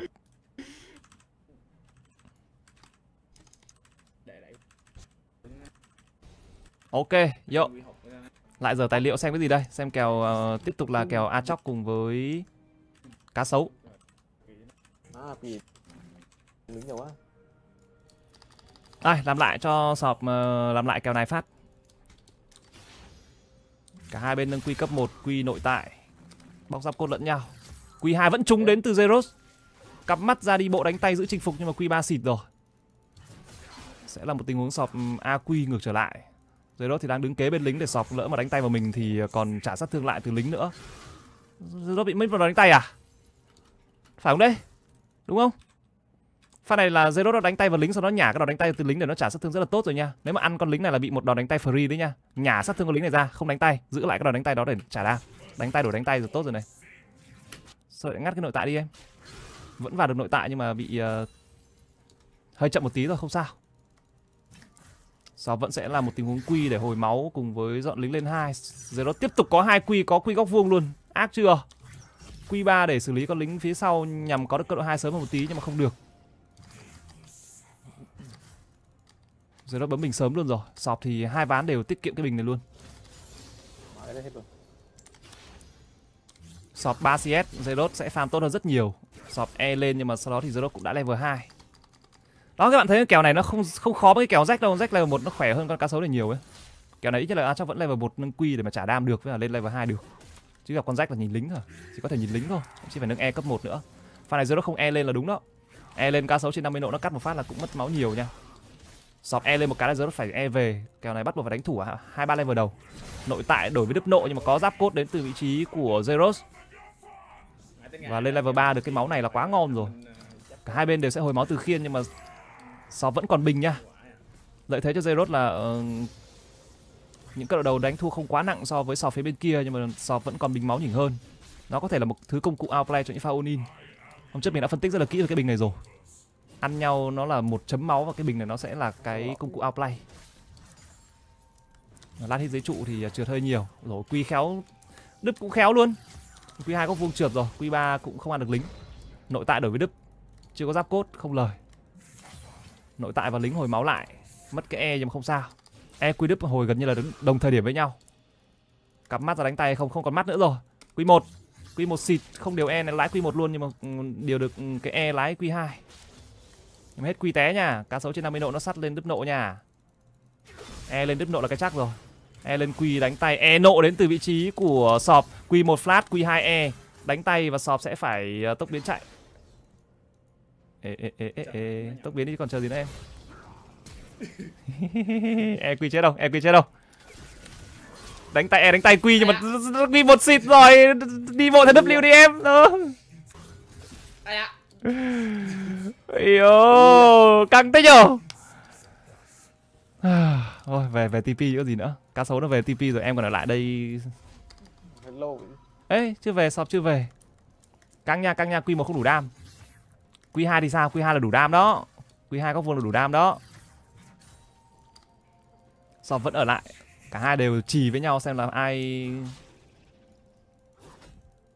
Ok, yo. Lại giờ tài liệu xem cái gì đây? Xem kèo uh, tiếp tục là kèo A chóc cùng với cá sấu. Đây, làm lại cho sọp uh, làm lại kèo này phát. Cả hai bên nâng quy cấp 1, quy nội tại. Bóc giáp cốt lẫn nhau q hai vẫn trúng đến từ Zeros Cặp mắt ra đi bộ đánh tay giữ chinh phục nhưng mà q ba xịt rồi Sẽ là một tình huống sọp AQ ngược trở lại Zeros thì đang đứng kế bên lính để sọc lỡ mà đánh tay vào mình thì ờ, còn trả sát thương lại từ lính nữa Zeros bị mất vào đánh tay à? Phải không đấy? Đúng không? Pha này là Zero nó đánh tay vào lính sau đó nhả cái đòn đánh tay từ lính để nó trả sát thương rất là tốt rồi nha. Nếu mà ăn con lính này là bị một đòn đánh tay free đấy nha. Nhả sát thương con lính này ra, không đánh tay, giữ lại cái đòn đánh tay đó để trả đam đánh tay đổi đánh tay rồi tốt rồi này sợ ngắt cái nội tại đi em vẫn vào được nội tại nhưng mà bị uh, hơi chậm một tí rồi không sao sau vẫn sẽ là một tình huống quy để hồi máu cùng với dọn lính lên hai rồi đó tiếp tục có hai quy có quy góc vuông luôn ác chưa quy 3 để xử lý con lính phía sau nhằm có được cấp độ hai sớm hơn một tí nhưng mà không được rồi đó bấm bình sớm luôn rồi sọp thì hai ván đều tiết kiệm cái bình này luôn Sọp 3 CS, Zerot sẽ farm tốt hơn rất nhiều. Sọp E lên nhưng mà sau đó thì Zerot cũng đã level 2. Đó các bạn thấy cái kèo này nó không không khó với cái kèo rách đâu, rách level 1 nó khỏe hơn con cá sấu này nhiều ấy. Kèo này ít nhất là à, chắc vẫn level 1 nâng quy để mà trả đam được với là lên level 2 được. Chứ gặp con rách là nhìn lính thôi, chỉ có thể nhìn lính thôi, không chỉ phải nâng E cấp 1 nữa. Pha này Zerot không E lên là đúng đó. E lên cá sấu trên 50 độ nó cắt một phát là cũng mất máu nhiều nha. Sọp E lên một cái là Zerot phải E về. Kèo này bắt buộc phải đánh thủ à, hai ba level đầu. Nội tại đổi với đức nộ nhưng mà có giáp cốt đến từ vị trí của Zeros và lên level 3 được cái máu này là quá ngon rồi Cả hai bên đều sẽ hồi máu từ khiên nhưng mà Sao vẫn còn bình nhá Lợi thế cho Zerot là uh, Những các đầu đánh thua không quá nặng so với sò phía bên kia Nhưng mà sò vẫn còn bình máu nhỉnh hơn Nó có thể là một thứ công cụ outplay cho những pha Onin Hôm trước mình đã phân tích rất là kỹ về cái bình này rồi Ăn nhau nó là một chấm máu và cái bình này nó sẽ là cái công cụ outplay Lát hit dưới trụ thì ờ, trượt hơi nhiều Rồi quy khéo Đứt cũng khéo luôn Quý 2 có vuông trượt rồi, Quý 3 cũng không ăn được lính. Nội tại đổi với Đức. Chưa có giáp cốt, không lời. Nội tại và lính hồi máu lại, mất cái E nhưng mà không sao. E Quý Đức hồi gần như là đứng đồng thời điểm với nhau. Cặp mắt ra đánh tay không, không còn mắt nữa rồi. Quý 1. Quý 1 xịt, không điều E này lái Quý 1 luôn nhưng mà ừ, điều được ừ, cái E lái Quý 2. Nhưng mà hết Quý té nha, cá sấu trên 50 độ nó sắt lên Đức nộ nha. E lên Đức nộ là cái chắc rồi. Ellen Quy đánh tay e nộ đến từ vị trí của sọp Q1 flat, Q2 e đánh tay và sọp sẽ phải ờ, tốc biến chạy ê, ê, ê, ê, ê. tốc biến đi còn chờ gì nữa em e quy chết đâu e quy chết đâu đánh tay e đánh tay quy nhưng mà quy một xịt rồi đi bộ thành w đi em ờ. đó Ôi căng thế nhở Ôi, về về TP có gì nữa cá sấu nó về TP rồi em còn ở lại đây lâu ấy chưa về sọp chưa về căng nha căng nha quy một không đủ đam quy 2 thì sao quy 2 là đủ đam đó quy 2 góc vuông là đủ đam đó sọp vẫn ở lại cả hai đều trì với nhau xem là ai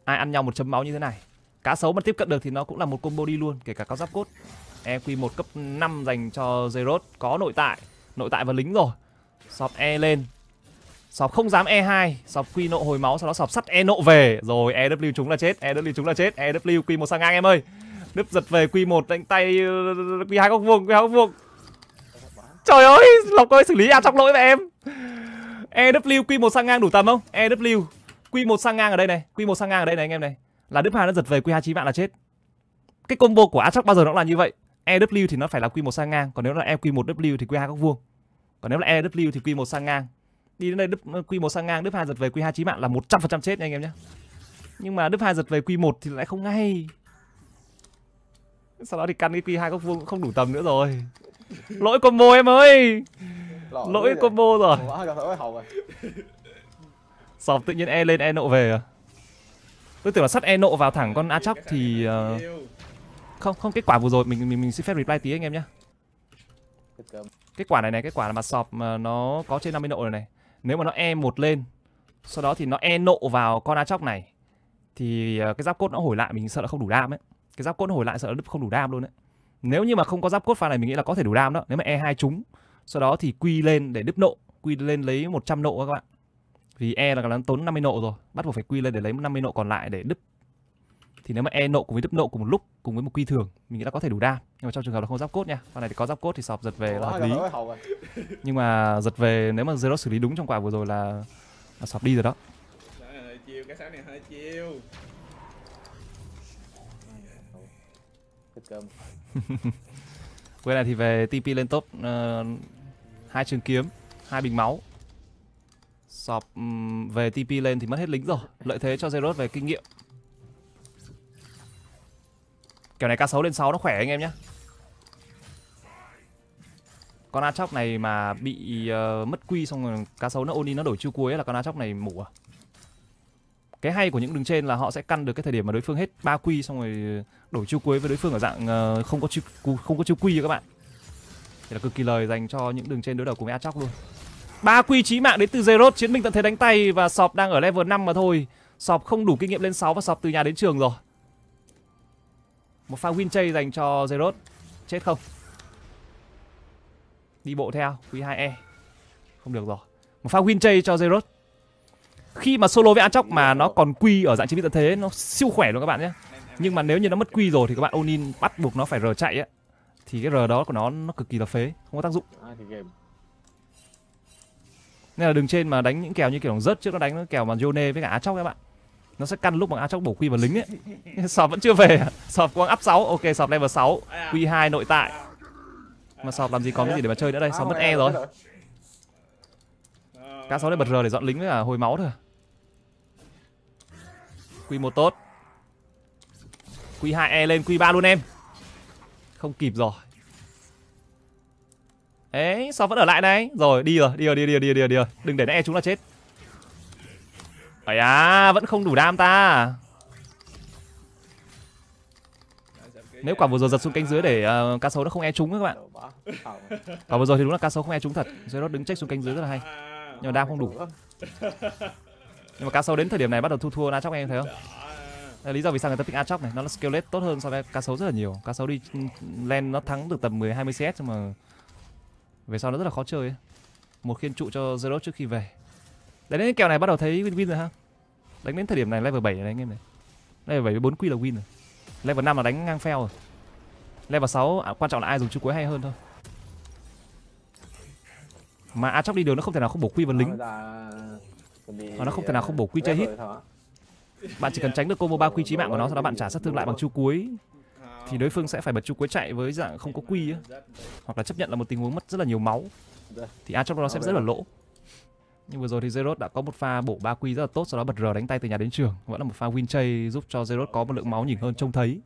ai ăn nhau một chấm máu như thế này cá sấu mà tiếp cận được thì nó cũng là một combo đi luôn kể cả có giáp cốt e eq một cấp 5 dành cho Zerot có nội tại nội tại và lính rồi sọp E lên Sọc không dám E2, Sọc quy nộ hồi máu, sau đó Sọc sắt E nộ về. Rồi EW chúng là chết, EW chúng là chết, EW quy một sang ngang em ơi. đứt giật về quy một đánh tay quy hai góc vuông, quy hai góc vuông. Trời ơi, Lộc ơi xử lý à trong lỗi với em. EW quy một sang ngang đủ tầm không? EW quy một sang ngang ở đây này, quy một sang ngang ở đây này anh em này. Là Đức Hà nó giật về quy hai chí mạng là chết. Cái combo của Atrox bao giờ nó là như vậy. EW thì nó phải là quy một sang ngang, còn nếu là EQ1W thì quy hai góc vuông. Còn nếu là EW thì quy một sang ngang đi đến đây đứt ờ, quy một sang ngang đứt hai giật về quy hai chí mạng là 100% chết nha anh em nhé nhưng mà đứt hai giật về quy 1 thì lại không ngay sau đó thì căn cái quy hai góc vuông không đủ tầm nữa rồi lỗi combo em ơi lỗi combo rồi sọp tự nhiên e lên e nộ về à tôi tưởng là sắt e nộ vào thẳng con a chóc thì uh... không không kết quả vừa rồi mình mình mình xin phép reply tí anh em nhé kết quả này này kết quả là mặt sọp mà nó có trên 50 nộ rồi này nếu mà nó e một lên Sau đó thì nó e nộ vào con A chóc này Thì ờ, cái giáp cốt nó hồi lại mình sợ là không đủ đam ấy Cái giáp cốt nó hồi lại sợ là không đủ đam luôn đấy Nếu như mà không có giáp cốt pha này mình nghĩ là có thể đủ đam đó Nếu mà e hai trúng Sau đó thì quy lên để đứt nộ Quy lên lấy 100 nộ các bạn Vì e là nó tốn 50 nộ rồi Bắt buộc phải quy lên để lấy 50 nộ còn lại để đứt thì nếu mà e nộ cùng với đúp nộ cùng một lúc cùng với một quy thường mình nghĩ là có thể đủ đam nhưng mà trong trường hợp là không giáp cốt nha con này thì có giáp cốt thì sọp giật về Ủa, là hợp lý nhưng mà giật về nếu mà zero xử lý đúng trong quả vừa rồi là, là sọp đi rồi đó chiêu cái sáo này hơi chiêu quên này thì về TP lên top uh, hai trường kiếm hai bình máu sọp um, về TP lên thì mất hết lính rồi lợi thế cho Zeros về kinh nghiệm Kiểu này k sấu lên 6 nó khỏe anh em nhé Con Achok này mà bị uh, mất quy xong rồi K6 nó Oni nó đổi chiêu cuối là con Achok này mủ à Cái hay của những đường trên là họ sẽ căn được cái thời điểm mà đối phương hết ba quy xong rồi đổi chiêu cuối với đối phương ở dạng uh, không có chiêu không có chiêu quy các bạn thì là cực kỳ lời dành cho những đường trên đối đầu cùng với Achok luôn. Ba quy chí mạng đến từ Zerot, chiến binh tận thế đánh tay và Sọp đang ở level 5 mà thôi. Sọp không đủ kinh nghiệm lên 6 và Sọp từ nhà đến trường rồi. Một pha win chase dành cho Zerot. Chết không? Đi bộ theo Q2E. Không được rồi. Một pha win chase cho Zerot. Khi mà solo với Anchok mà nó còn quy ở dạng chiến bị tận thế nó siêu khỏe luôn các bạn nhé. Nhưng mà nếu như nó mất quy rồi thì các bạn Onin bắt buộc nó phải R chạy ấy. Thì cái R đó của nó nó cực kỳ là phế, không có tác dụng. Nên là đường trên mà đánh những kèo như kiểu rớt trước nó đánh nó kèo mà Yone với cả Achok các bạn nó sẽ căn lúc bằng áo chóc bổ quy và lính ấy sọp vẫn chưa về sọp quang áp 6 ok sọp level 6 quy 2 nội tại mà sọp làm gì còn cái gì để mà chơi nữa đây sọp mất e rồi k 6 lên bật r để dọn lính với cả hồi máu thôi quy một tốt quy 2 e lên quy 3 luôn em không kịp rồi ấy sọp vẫn ở lại đây rồi đi rồi đi rồi đi rồi đi rồi đi rồi đừng để nó e chúng là chết ấy à vẫn không đủ đam ta nếu quả vừa rồi giật xuống cánh dưới để uh, cá sấu nó không e trúng các bạn quả vừa rồi thì đúng là cá sấu không e trúng thật rồi nó đứng check xuống cánh dưới rất là hay nhưng mà đam không đủ nhưng mà cá sấu đến thời điểm này bắt đầu thu thua na chóc em thấy không Đây lý do vì sao người ta pick a chóc này nó là skillet tốt hơn so với cá sấu rất là nhiều cá sấu đi ừ, len nó thắng được tầm 10 20 cs nhưng mà về sau nó rất là khó chơi ấy. một khiên trụ cho zero trước khi về đánh đến kèo này bắt đầu thấy win win rồi ha. Đánh đến thời điểm này level 7 này đấy anh em này. Level 7 với 4 quy là win rồi. Level 5 là đánh ngang fail rồi. Level 6 à, quan trọng là ai dùng chiêu cuối hay hơn thôi. Mà Aatrox đi đường nó không thể nào không bổ quy vào lính. Và nó không thể nào không bổ quy chơi hit. Bạn chỉ cần tránh được combo ba quy chí mạng của nó sau đó bạn trả sát thương lại bằng chiêu cuối thì đối phương sẽ phải bật chu cuối chạy với dạng không có quy ấy. hoặc là chấp nhận là một tình huống mất rất là nhiều máu thì a trong đó sẽ rất là lỗ nhưng vừa rồi thì Zerot đã có một pha bổ ba quy rất là tốt sau đó bật R đánh tay từ nhà đến trường vẫn là một pha win chase giúp cho Zerot có một lượng máu nhỉnh hơn trông thấy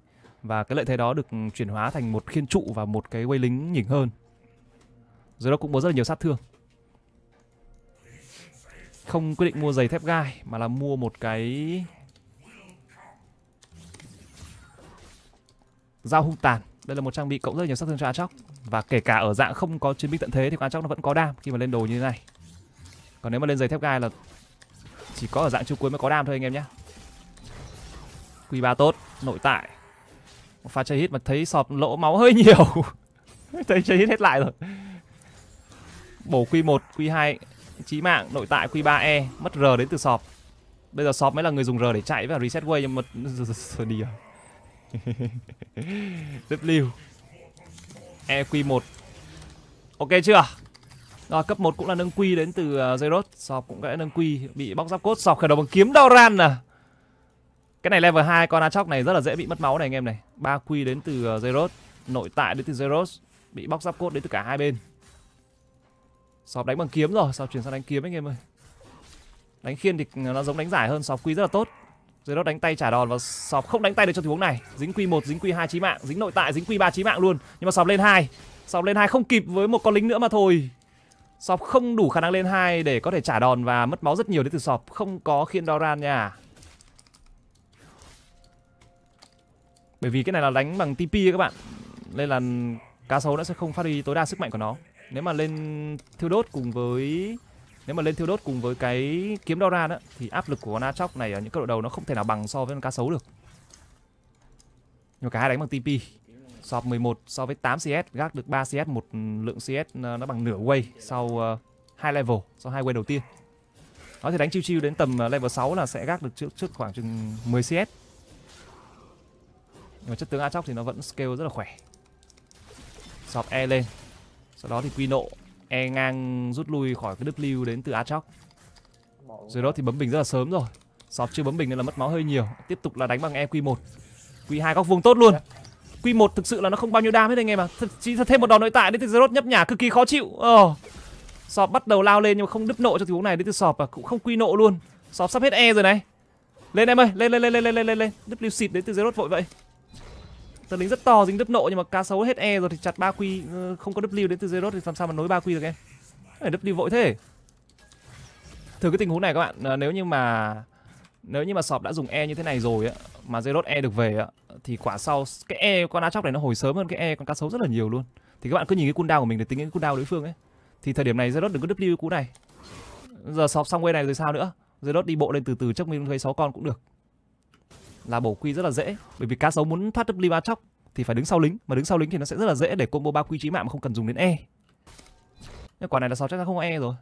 và cái lợi thế đó được ừ, chuyển hóa thành một khiên trụ và một cái quay lính nhỉnh hơn Zerot cũng có rất là nhiều sát thương không quyết định mua giày thép gai mà là mua một cái dao hung tàn đây là một trang bị cộng rất là nhiều sát thương cho Achok và kể cả ở dạng không có chiến binh tận thế thì Achok nó vẫn có đam khi mà lên đồ như thế này còn nếu mà lên giày thép gai là chỉ có ở dạng chu cuối mới có đam thôi anh em nhé q ba tốt nội tại một pha chơi hit mà thấy sọp lỗ máu hơi nhiều thấy chơi hit hết lại rồi bổ q 1 q 2 chí mạng nội tại q 3 e mất r đến từ sọp bây giờ sọp mới là người dùng r để chạy và reset way nhưng mà rồi đi rồi w Q 1 ok chưa rồi à, cấp 1 cũng là nâng quy đến từ uh, à, Zeros Sọc cũng đã nâng quy bị bóc giáp cốt Sọc khởi đầu bằng kiếm Doran à Cái này level 2 con Achok này rất là dễ bị mất máu này anh em này ba quy đến từ uh, Nội tại đến từ Zeros Bị bóc giáp cốt đến từ cả hai bên Sọc đánh bằng kiếm rồi Sọc chuyển sang đánh kiếm anh em ơi Đánh khiên thì nó giống đánh giải hơn Sọc quy rất là tốt Zeros đánh tay trả đòn và Sọc không đánh tay được trong tình huống này Dính quy 1, dính quy 2 chí mạng Dính nội tại, dính quy 3 chí mạng luôn Nhưng mà Sọc lên 2 Sọc lên 2 không kịp với một con lính nữa mà thôi Sop không đủ khả năng lên hai để có thể trả đòn và mất máu rất nhiều đến từ Sop. Không có khiên Doran nha. Bởi vì cái này là đánh bằng TP các bạn. Nên là cá sấu nó sẽ không phát huy tối đa sức mạnh của nó. Nếu mà lên thiêu đốt cùng với nếu mà lên thiêu đốt cùng với cái kiếm Doran á thì áp lực của con Achok này ở những cấp độ đầu nó không thể nào bằng so với con cá sấu được. Nhưng mà cả hai đánh bằng TP Sọp 11 so với 8 CS, gác được 3 CS, một lượng CS ờ, nó bằng nửa way sau ờ, hai uh, level, sau hai way đầu tiên. Đó thì đánh chiêu chiêu đến tầm ờ, level 6 là sẽ gác được trước trước khoảng chừng 10 CS. Nhưng mà chất tướng Aatrox thì nó vẫn scale rất là khỏe. Sọp E lên. Sau đó thì quy nộ, E ngang rút lui khỏi cái W đến từ Aatrox. Rồi đó thì bấm bình rất là sớm rồi. Sọp chưa bấm bình nên là mất máu hơi nhiều. Tiếp tục là đánh bằng e EQ1. Q2 góc vuông tốt luôn. Quy 1 thực sự là nó không bao nhiêu đam hết anh em mà Chỉ thêm một đòn nội tại đến từ Zerot nhấp nhả cực kỳ khó chịu oh. Sọp bắt đầu lao lên nhưng mà không đứt nộ cho tình huống này đến từ Sọp và cũng không quy nộ luôn Sọp sắp hết E rồi này Lên em ơi, lên lên lên lên lên lên lên w Đứt xịt đến từ Zerot vội vậy Tờ lính rất to dính đứt nộ nhưng mà cá sấu hết E rồi thì chặt ba quy ờ, Không có W đến từ Zerot thì làm sao mà nối ba quy được em W vội thế Thử cái tình huống này các bạn ờ, Nếu như mà nếu như mà sọp đã dùng e như thế này rồi á mà Zerot e được về á thì quả sau cái e con á chóc này nó hồi sớm hơn cái e con cá sấu rất là nhiều luôn thì các bạn cứ nhìn cái cooldown của mình để tính cái cooldown đối phương ấy thì thời điểm này Zerot đừng có W cũ này giờ sọp xong quê này rồi sao nữa Zerot đi bộ lên từ từ chắc mình thấy sáu con cũng được là bổ quy rất là dễ bởi vì cá sấu muốn thoát W ba chóc thì phải đứng sau lính mà đứng sau lính thì nó sẽ rất là dễ để combo ba quy chí mạng mà không cần dùng đến e nhưng quả này là sọp chắc là không có e rồi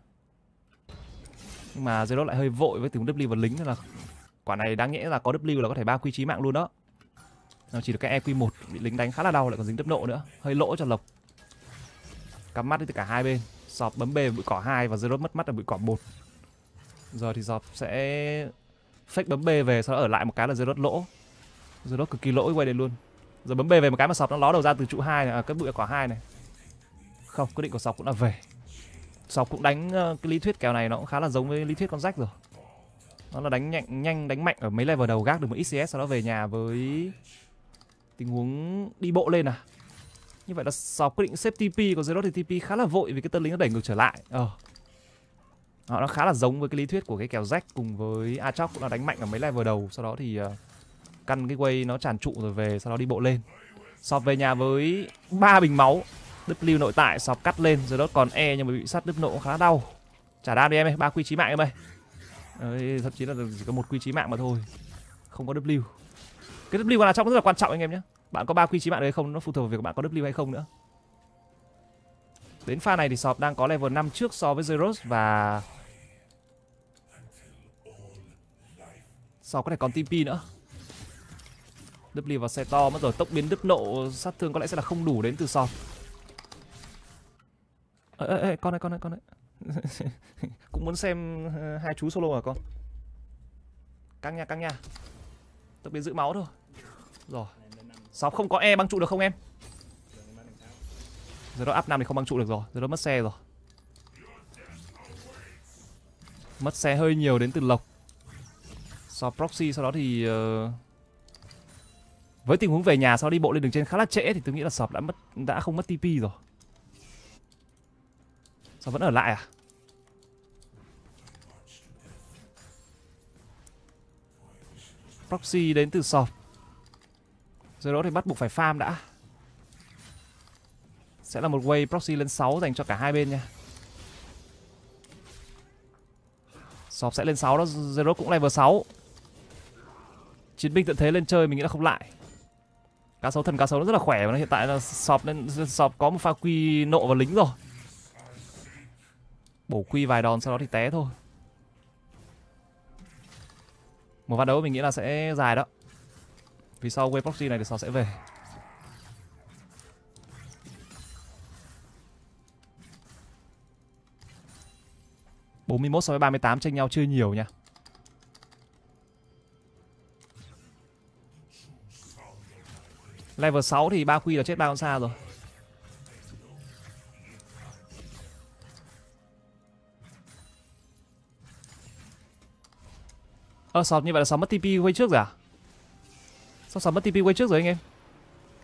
nhưng mà Zerot lại hơi vội với tiếng W và lính nên là quả này đáng nhẽ là có W là có thể ba quy chí mạng luôn đó nó chỉ được cái EQ1 bị lính đánh khá là đau lại còn dính tấp độ nữa hơi lỗ cho lộc cắm mắt đi từ cả hai bên sọp bấm B bụi cỏ hai và Zerot mất mắt ở bụi cỏ một giờ thì sọp sẽ fake bấm B về sau đó ở lại một cái là Zerot lỗ Zerot cực kỳ lỗ quay đến luôn giờ bấm B về một cái mà sọp nó ló đầu ra từ trụ hai này à, cái bụi cỏ hai này không quyết định của sọp cũng là về sọp cũng đánh ờ, cái lý thuyết kèo này nó cũng khá là giống với lý thuyết con rách rồi nó là đánh nhanh nhanh đánh mạnh ở mấy level đầu gác được một xcs sau đó về nhà với tình huống đi bộ lên à như vậy là sáu quyết định xếp TP Còn Zerot thì TP khá là vội vì cái tân lính nó đẩy ngược trở lại Ờ Nó khá là giống với cái lý thuyết của cái kèo rách cùng với Atrox cũng là đánh mạnh ở mấy level đầu Sau đó thì ờ, căn cái quay nó tràn trụ rồi về sau đó đi bộ lên Sọp về nhà với ba bình máu W nội tại sọp cắt lên rồi đó còn E nhưng mà bị sát đứt nộ khá đau Trả đam đi em ơi, ba quy chí mạng em ơi Đấy, thậm chí là chỉ có một quy chí mạng mà thôi không có W cái W là trong rất là quan trọng anh em nhé bạn có ba quy chí mạng đấy không nó phụ thuộc vào việc bạn có W hay không nữa đến pha này thì sọp đang có level 5 trước so với Zeros và sọp có thể còn TP nữa W vào xe to mất rồi tốc biến đứt nộ sát thương có lẽ sẽ là không đủ đến từ sọp ê, ê, ê, con này con này con này cũng muốn xem ờ, hai chú solo à con căng nha căng nha tập biến giữ máu thôi rồi sáu không có e băng trụ được không em giờ đó áp năm thì không băng trụ được rồi giờ đó mất xe rồi mất xe hơi nhiều đến từ lộc sau proxy sau đó thì ờ, với tình huống về nhà sau đi bộ lên đường trên khá là trễ thì tôi nghĩ là sọp đã mất đã không mất tp rồi Sao vẫn ở lại à? Proxy đến từ sọp Rồi đó thì bắt buộc phải farm đã Sẽ là một way proxy lên 6 dành cho cả hai bên nha Sọp sẽ lên 6 đó, Zero cũng level 6 Chiến binh tận thế lên chơi mình nghĩ là không lại Cá sấu thần cá sấu nó rất là khỏe mà hiện tại là sọp nên sọp có một pha quy nộ và lính rồi Bổ quy vài đòn sau đó thì té thôi Một ván đấu mình nghĩ là sẽ dài đó Vì sau wave proxy này thì sao sẽ về bốn mươi một so với ba mươi tám tranh nhau chưa nhiều nha level sáu thì ba quy là chết ba con xa rồi Ờ, sọp như vậy là sọp mất TP quay trước rồi à? Sao sọp mất TP quay trước rồi anh em?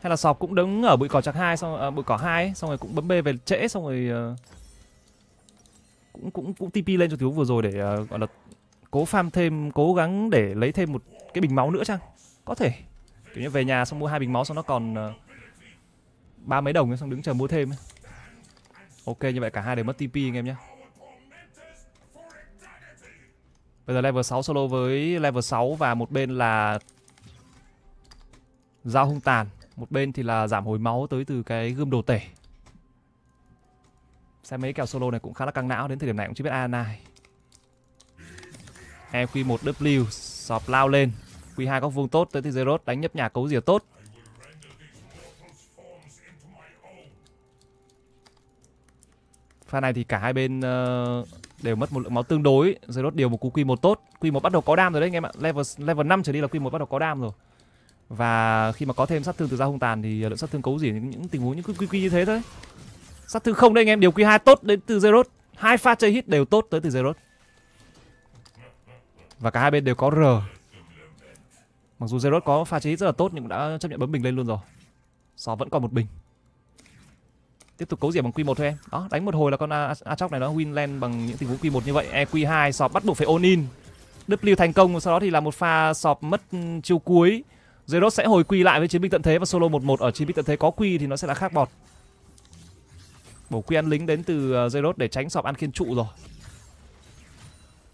Hay là sọp cũng đứng ở bụi cỏ chặt hai xong à, bụi cỏ hai xong rồi cũng bấm B về trễ xong rồi uh, cũng cũng cũng TP lên cho thiếu vừa rồi để uh, gọi là cố farm thêm, cố gắng để lấy thêm một cái bình máu nữa chăng? Có thể. Kiểu như về nhà xong mua hai bình máu xong nó còn uh, ba mấy đồng xong đứng chờ mua thêm. Ok như vậy cả hai đều mất TP anh em nhé Bây giờ level 6 solo với level 6 và một bên là dao hung tàn. Một bên thì là giảm hồi máu tới từ cái gươm đồ tể. Xem mấy kèo solo này cũng khá là căng não. Đến thời điểm này cũng chưa biết ai này. EQ1W sọp lao lên. Q2 có vuông tốt tới từ Zeros đánh nhấp nhà cấu rìa tốt. Pha này thì cả hai bên uh, đều mất một lượng máu tương đối rồi đốt điều một cú quy một tốt quy một bắt đầu có đam rồi đấy anh em ạ level level năm trở đi là quy một bắt đầu có đam rồi và khi mà có thêm sát thương từ ra hung tàn thì ờ, lượng sát thương cấu gì những, những tình huống những quy quy như thế thôi sát thương không đấy anh em điều quy hai tốt đến từ zerot hai pha chơi hit đều tốt tới từ zerot và cả hai bên đều có r mặc dù zerot có pha chơi hit rất là tốt nhưng cũng đã chấp nhận bấm bình lên luôn rồi so vẫn còn một bình tiếp tục cấu rỉa bằng Q1 thôi em. Đó, đánh một hồi là con Aatrox này nó win land bằng những tình huống Q1 như vậy. EQ2 sọp bắt buộc phải ôn in. W thành công sau đó thì là một pha sọp mất chiều cuối. Zeros sẽ hồi quy lại với chiến binh tận thế và solo 1-1 ở chiến binh tận thế có quy thì nó sẽ là khác bọt. Bổ quy ăn lính đến từ ờ, Zeros để tránh sọp ăn khiên trụ rồi.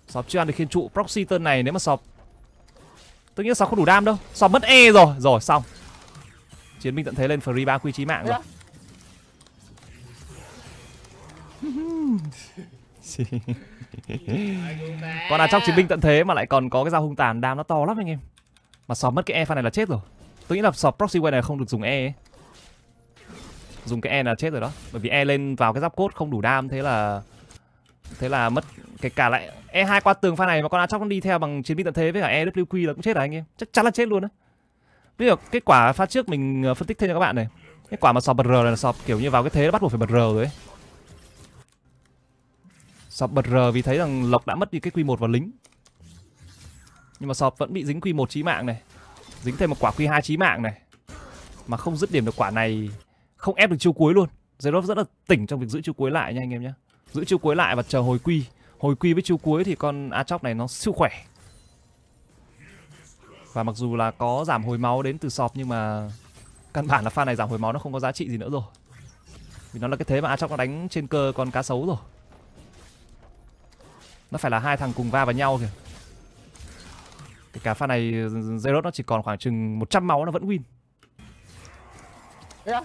Sọp chưa ăn được khiên trụ, proxy turn này nếu mà sọp tất nhiên sọp không đủ đam đâu. Sọp mất E rồi, rồi xong. Chiến binh tận thế lên free 3 quy chí mạng rồi. Dạ. Sí. còn là trong chiến binh tận thế mà lại còn có cái dao hung tàn đam nó to lắm anh em mà sọp mất cái e pha này là chết rồi tôi nghĩ là sọp proxy way này không được dùng e ấy. dùng cái e là chết rồi đó bởi vì e lên vào cái giáp cốt không đủ đam thế là thế là mất cái cả lại e 2 qua tường pha này mà con Atrox nó đi theo bằng chiến binh tận thế với cả ewq là cũng chết rồi anh em chắc chắn là chết luôn đấy bây giờ kết quả pha trước mình ờ, phân tích thêm cho các bạn này kết quả mà sọp bật r này là sọp kiểu như vào cái thế nó bắt buộc phải bật r rồi ấy Sọp bật R vì thấy rằng Lộc đã mất đi cái Q1 và lính. Nhưng mà Sọp vẫn bị dính Q1 chí mạng này. Dính thêm một quả Q2 chí mạng này. Mà không dứt điểm được quả này, không ép được chiêu cuối luôn. Zerov rất là tỉnh trong việc giữ chiêu cuối lại nha anh em nhé. Giữ chiêu cuối lại và chờ hồi quy. Hồi quy với chiêu cuối thì con Achok này nó siêu khỏe. Và mặc dù là có giảm hồi máu đến từ Sọp nhưng mà căn bản là pha này giảm hồi máu nó không có giá trị gì nữa rồi. Vì nó là cái thế mà Achok nó đánh trên cơ con cá sấu rồi nó phải là hai thằng cùng va vào nhau kìa cái cả pha này Zerot nó chỉ còn khoảng chừng 100 máu nó vẫn win yeah.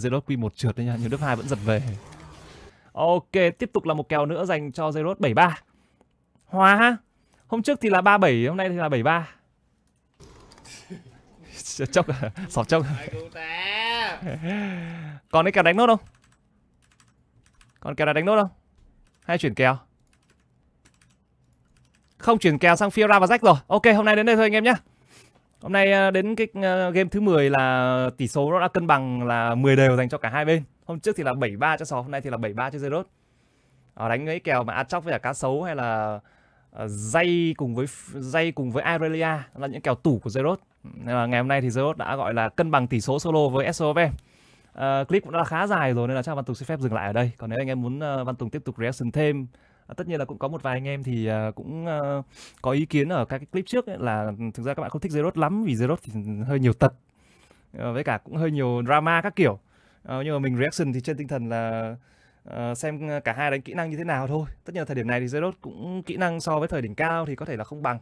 win một trượt đấy nha, nhưng lớp 2 vẫn giật về Ok, tiếp tục là một kèo nữa dành cho Zerot 73 Hòa ha Hôm trước thì là 37, hôm nay thì là 73 Chốc à, sọt chốc Còn cái kèo đánh nốt không? Còn kèo này đánh nốt không? Hay chuyển kèo Không chuyển kèo sang Fiora và Jack rồi Ok hôm nay đến đây thôi anh em nhé Hôm nay ờ, đến cái ờ, game thứ 10 là tỷ số nó đã cân bằng là 10 đều dành cho cả hai bên. Hôm trước thì là 7-3 cho Sò, hôm nay thì là 7-3 cho Zerot. Ở ờ, đánh cái kèo mà Atchok với cả cá sấu hay là dây cùng với dây cùng với Irelia là những kèo tủ của Zerot. Nên là ngày hôm nay thì Zerot đã gọi là cân bằng tỷ số solo với SOV uh, clip cũng đã khá dài rồi nên là chắc Văn Tùng xin phép dừng lại ở đây. Còn nếu anh em muốn uh, Văn Tùng tiếp tục reaction thêm À, tất nhiên là cũng có một vài anh em thì uh, cũng uh, có ý kiến ở các cái clip trước ấy, là thực ra các bạn không thích Zerot lắm vì Zerot thì hơi nhiều tật uh, với cả cũng hơi nhiều drama các kiểu uh, nhưng mà mình reaction thì trên tinh thần là uh, xem cả hai đánh kỹ năng như thế nào thôi tất nhiên là thời điểm này thì Zerot cũng kỹ năng so với thời đỉnh cao thì có thể là không bằng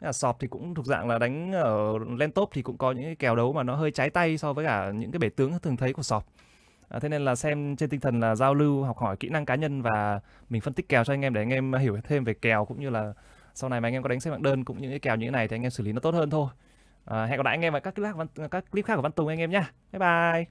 là sọp thì cũng thuộc dạng là đánh ở lên top thì cũng có những cái kèo đấu mà nó hơi trái tay so với cả những cái bể tướng thường thấy của sọp à, thế nên là xem trên tinh thần là giao lưu học hỏi kỹ năng cá nhân và mình phân tích kèo cho anh em để anh em hiểu thêm về kèo cũng như là sau này mà anh em có đánh xếp hạng đơn cũng những cái kèo như thế này thì anh em xử lý nó tốt hơn thôi à, hẹn gặp lại anh em ở các clip khác của văn tùng anh em nhé bye bye